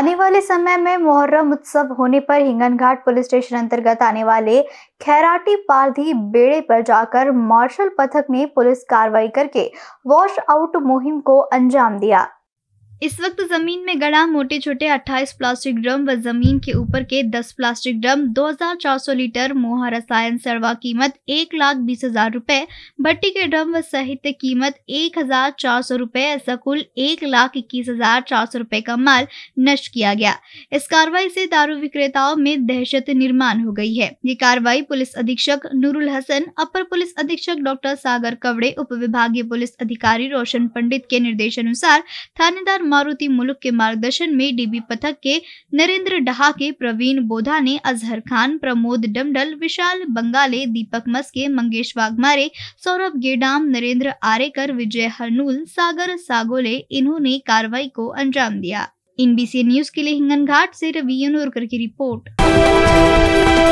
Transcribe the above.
आने वाले समय में मुहर्रम उत्सव होने पर हिंगनघाट पुलिस स्टेशन अंतर्गत आने वाले खैराटी पारधी बेड़े पर जाकर मार्शल पथक ने पुलिस कार्रवाई करके वॉश आउट मुहिम को अंजाम दिया इस वक्त जमीन में गड़ा मोटे छोटे 28 प्लास्टिक ड्रम व जमीन के ऊपर के 10 प्लास्टिक ड्रम 2400 लीटर मोहा रसायन सरवा कीमत एक लाख बीस हजार रूपए भट्टी के ड्रम व सहित कीमत एक हजार चार सौ रूपए ऐसा कुल एक लाख इक्कीस हजार चार सौ रूपए का माल नष्ट किया गया इस कार्रवाई से दारू विक्रेताओं में दहशत निर्माण हो गई है ये कार्रवाई पुलिस अधीक्षक नूरुल हसन अपर पुलिस अधीक्षक डॉक्टर सागर कवड़े उप विभागीय पुलिस अधिकारी रोशन पंडित के निर्देशानुसार थानेदार मारुति मुलुक के मार्गदर्शन में डीबी पथक के नरेंद्र डहाके प्रवीण बोधा ने अजहर खान प्रमोद डमडल विशाल बंगाले दीपक मस्के मंगेश वाघमारे सौरभ गेडाम नरेंद्र आरेकर विजय हरनूल सागर सागोले इन्होंने कार्रवाई को अंजाम दिया इन सी न्यूज के लिए हिंगन घाट से रवि यनोरकर की रिपोर्ट